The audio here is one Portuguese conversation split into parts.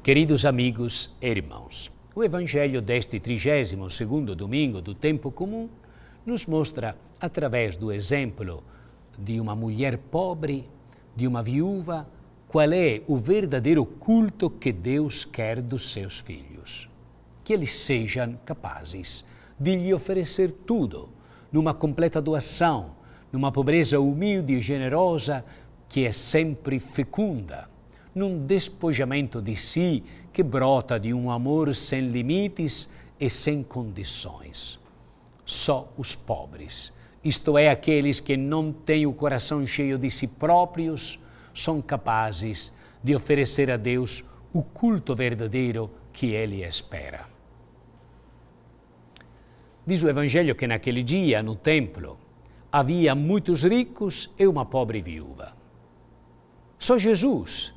Queridos amigos e irmãos, o Evangelho deste 32º domingo do tempo comum nos mostra, através do exemplo de uma mulher pobre, de uma viúva, qual é o verdadeiro culto que Deus quer dos seus filhos. Que eles sejam capazes de lhe oferecer tudo, numa completa doação, numa pobreza humilde e generosa que é sempre fecunda num despojamento de si que brota de um amor sem limites e sem condições. Só os pobres, isto é, aqueles que não têm o coração cheio de si próprios, são capazes de oferecer a Deus o culto verdadeiro que ele espera. Diz o Evangelho que naquele dia, no templo, havia muitos ricos e uma pobre viúva. Só Jesus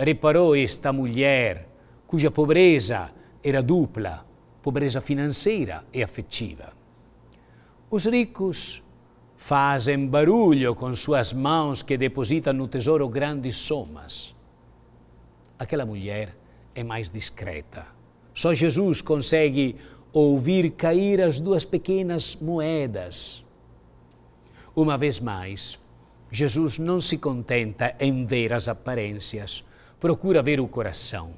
reparou esta mulher cuja pobreza era dupla, pobreza financeira e afetiva. Os ricos fazem barulho com suas mãos que depositam no tesouro grandes somas. Aquela mulher é mais discreta. Só Jesus consegue ouvir cair as duas pequenas moedas. Uma vez mais, Jesus não se contenta em ver as aparências, procura ver o coração.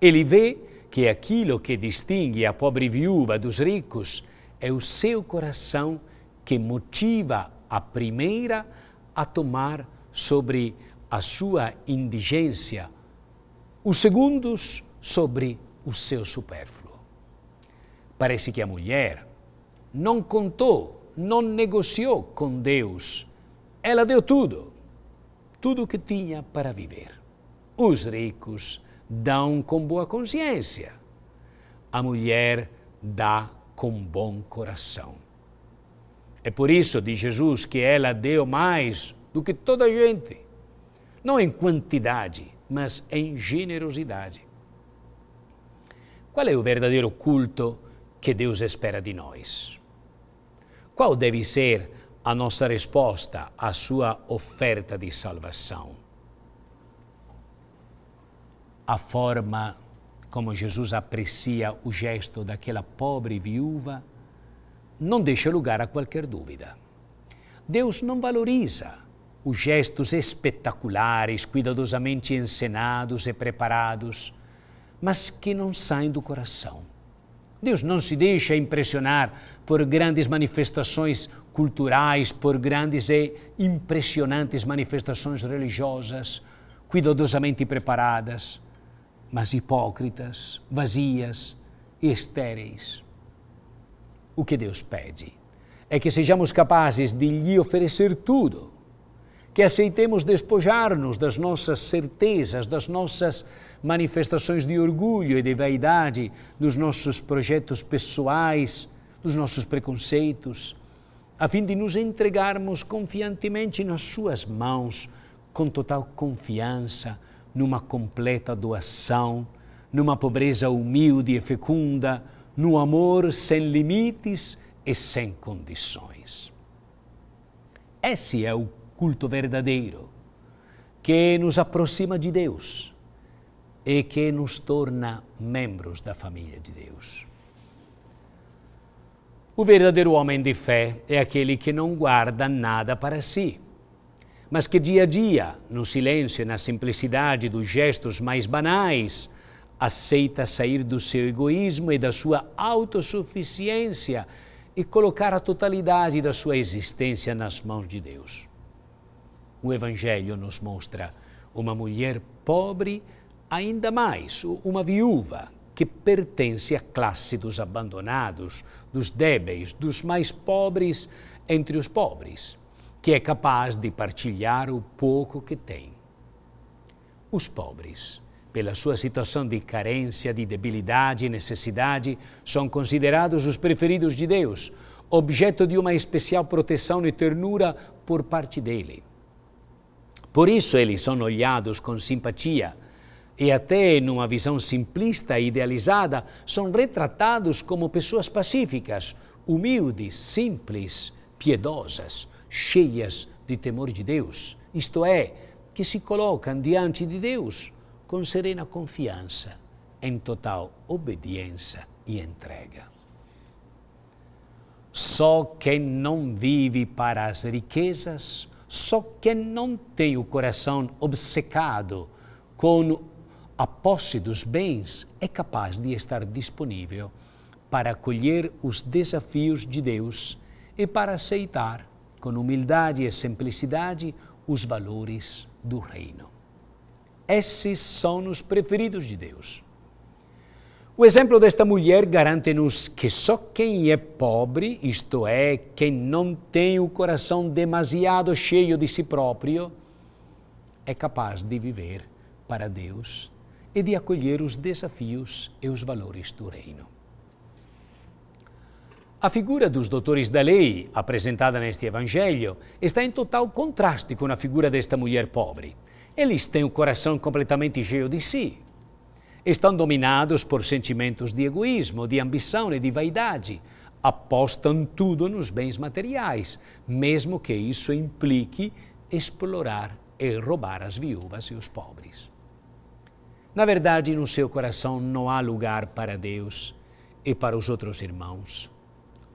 Ele vê que aquilo que distingue a pobre viúva dos ricos é o seu coração que motiva a primeira a tomar sobre a sua indigência, os segundos sobre o seu supérfluo. Parece que a mulher não contou, não negociou com Deus. Ela deu tudo, tudo o que tinha para viver. Os ricos dão com boa consciência. A mulher dá com bom coração. É por isso, diz Jesus, que ela deu mais do que toda a gente. Não em quantidade, mas em generosidade. Qual é o verdadeiro culto que Deus espera de nós? Qual deve ser a nossa resposta à sua oferta de salvação? a forma como Jesus aprecia o gesto daquela pobre viúva, não deixa lugar a qualquer dúvida. Deus não valoriza os gestos espetaculares, cuidadosamente encenados e preparados, mas que não saem do coração. Deus não se deixa impressionar por grandes manifestações culturais, por grandes e impressionantes manifestações religiosas, cuidadosamente preparadas mas hipócritas, vazias e estéreis. O que Deus pede é que sejamos capazes de lhe oferecer tudo, que aceitemos despojar-nos das nossas certezas, das nossas manifestações de orgulho e de vaidade, dos nossos projetos pessoais, dos nossos preconceitos, a fim de nos entregarmos confiantemente nas Suas mãos, com total confiança, numa completa doação, numa pobreza humilde e fecunda, num amor sem limites e sem condições. Esse é o culto verdadeiro que nos aproxima de Deus e que nos torna membros da família de Deus. O verdadeiro homem de fé é aquele que não guarda nada para si mas que dia a dia, no silêncio e na simplicidade dos gestos mais banais, aceita sair do seu egoísmo e da sua autossuficiência e colocar a totalidade da sua existência nas mãos de Deus. O Evangelho nos mostra uma mulher pobre, ainda mais uma viúva que pertence à classe dos abandonados, dos débeis, dos mais pobres entre os pobres que é capaz de partilhar o pouco que tem. Os pobres, pela sua situação de carência, de debilidade e necessidade, são considerados os preferidos de Deus, objeto de uma especial proteção e ternura por parte dele. Por isso eles são olhados com simpatia e até numa visão simplista e idealizada são retratados como pessoas pacíficas, humildes, simples, piedosas, cheias de temor de Deus, isto é, que se colocam diante de Deus com serena confiança, em total obediência e entrega. Só quem não vive para as riquezas, só quem não tem o coração obcecado com a posse dos bens, é capaz de estar disponível para acolher os desafios de Deus e para aceitar com humildade e simplicidade, os valores do reino. Esses são os preferidos de Deus. O exemplo desta mulher garante-nos que só quem é pobre, isto é, quem não tem o coração demasiado cheio de si próprio, é capaz de viver para Deus e de acolher os desafios e os valores do reino. A figura dos doutores da lei, apresentada neste Evangelho, está em total contraste com a figura desta mulher pobre. Eles têm o coração completamente cheio de si. Estão dominados por sentimentos de egoísmo, de ambição e de vaidade. Apostam tudo nos bens materiais, mesmo que isso implique explorar e roubar as viúvas e os pobres. Na verdade, no seu coração não há lugar para Deus e para os outros irmãos.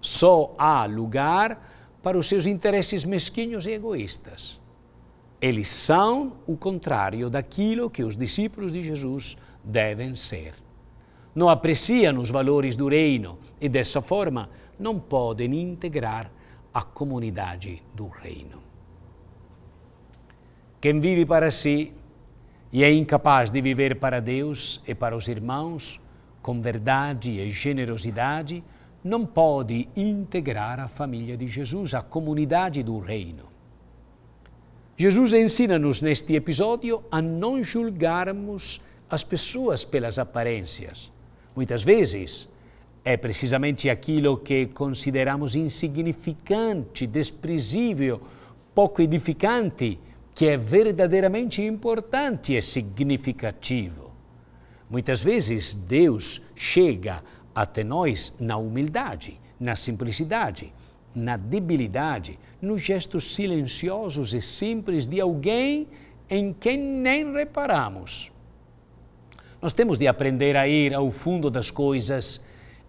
Só há lugar para os seus interesses mesquinhos e egoístas. Eles são o contrário daquilo que os discípulos de Jesus devem ser. Não apreciam os valores do reino e, dessa forma, não podem integrar a comunidade do reino. Quem vive para si e é incapaz de viver para Deus e para os irmãos, com verdade e generosidade, não pode integrar a família de Jesus, a comunidade do reino. Jesus ensina-nos neste episódio a não julgarmos as pessoas pelas aparências. Muitas vezes é precisamente aquilo que consideramos insignificante, desprezível, pouco edificante, que é verdadeiramente importante e significativo. Muitas vezes Deus chega até nós na humildade, na simplicidade, na debilidade, nos gestos silenciosos e simples de alguém em quem nem reparamos. Nós temos de aprender a ir ao fundo das coisas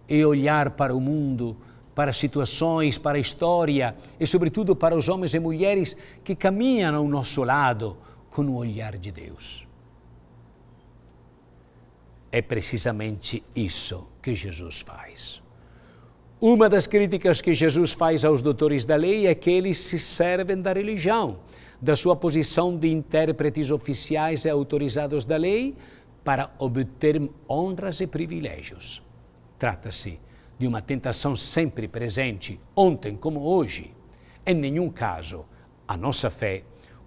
e olhar para o mundo, para situações, para a história e, sobretudo, para os homens e mulheres que caminham ao nosso lado com o olhar de Deus. É precisamente isso que Jesus faz. Uma das críticas que Jesus faz aos doutores da lei é que eles se servem da religião, da sua posição de intérpretes oficiais e autorizados da lei, para obter honras e privilégios. Trata-se de uma tentação sempre presente, ontem como hoje. Em nenhum caso, a nossa fé,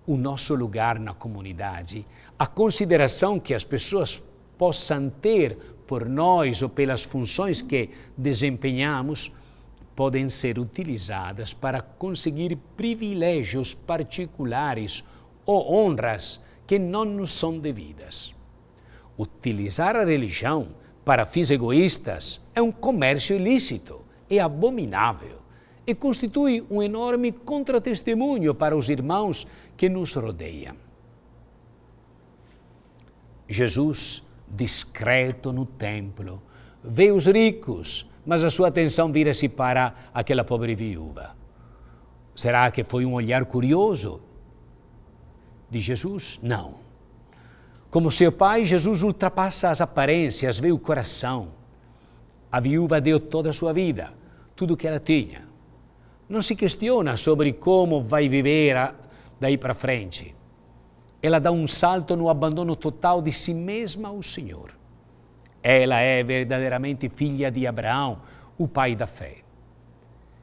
o nosso lugar na comunidade, a consideração que as pessoas possam ter por nós ou pelas funções que desempenhamos, podem ser utilizadas para conseguir privilégios particulares ou honras que não nos são devidas. Utilizar a religião para fins egoístas é um comércio ilícito, e é abominável e constitui um enorme contratestemunho para os irmãos que nos rodeiam. Jesus discreto no templo. Vê os ricos, mas a sua atenção vira-se para aquela pobre viúva. Será que foi um olhar curioso de Jesus? Não. Como seu pai, Jesus ultrapassa as aparências, vê o coração. A viúva deu toda a sua vida, tudo o que ela tinha. Não se questiona sobre como vai viver daí para frente ela dá um salto no abandono total de si mesma ao Senhor. Ela é verdadeiramente filha de Abraão, o pai da fé.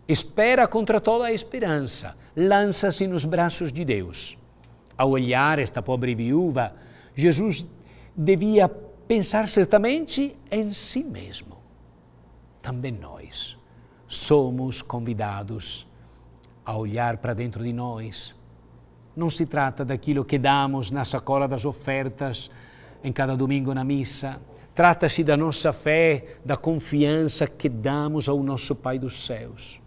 Espera contra toda a esperança, lança-se nos braços de Deus. Ao olhar esta pobre viúva, Jesus devia pensar certamente em si mesmo. Também nós somos convidados a olhar para dentro de nós, não se trata daquilo que damos na sacola das ofertas em cada domingo na missa. Trata-se da nossa fé, da confiança que damos ao nosso Pai dos céus.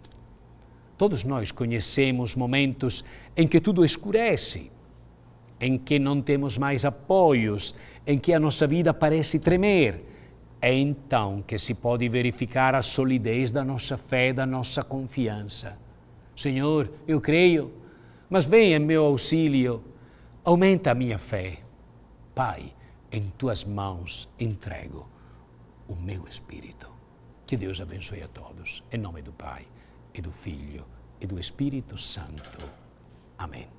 Todos nós conhecemos momentos em que tudo escurece, em que não temos mais apoios, em que a nossa vida parece tremer. É então que se pode verificar a solidez da nossa fé, da nossa confiança. Senhor, eu creio, mas vem em meu auxílio, aumenta a minha fé. Pai, em tuas mãos entrego o meu espírito. Que Deus abençoe a todos, em nome do Pai, e do Filho, e do Espírito Santo. Amém.